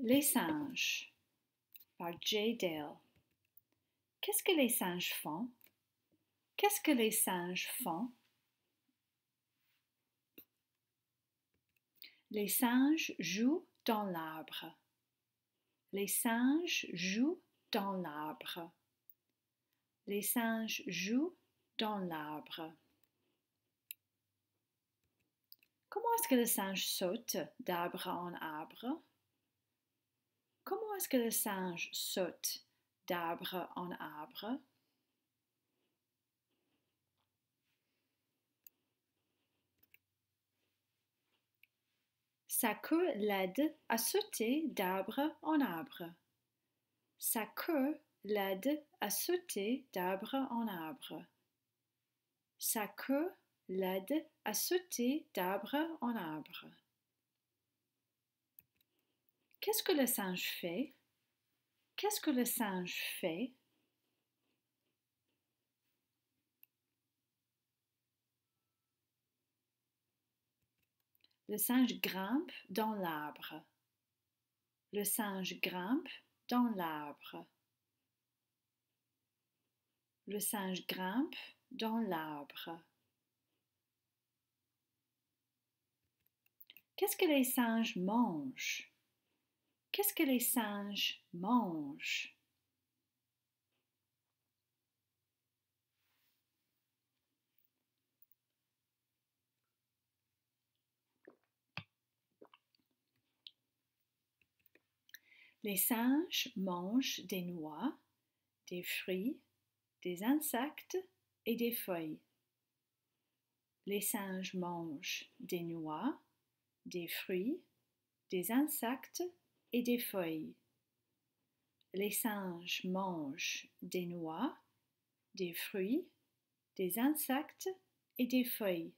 Les singes par J. Dale. Qu'est-ce que les singes font? Qu'est-ce que les singes font? Les singes jouent dans l'arbre. Les singes jouent dans l'arbre. Les singes jouent dans l'arbre. Comment est-ce que les singes sautent d'arbre en arbre? comment est-ce que le singe saute d'arbre en arbre Sa queue l'aide à sauter d'arbre en arbre. Sa queue l'aide à sauter d'arbre en arbre. Sa queue l'aide à sauter d'arbre en arbre. Qu'est-ce que le singe fait Qu'est-ce que le singe fait Le singe grimpe dans l'arbre. Le singe grimpe dans l'arbre. Le singe grimpe dans l'arbre. Qu'est-ce que les singes mangent Qu'est-ce que les singes mangent Les singes mangent des noix, des fruits, des insectes et des feuilles. Les singes mangent des noix, des fruits, des insectes et des feuilles. Les singes mangent des noix, des fruits, des insectes et des feuilles.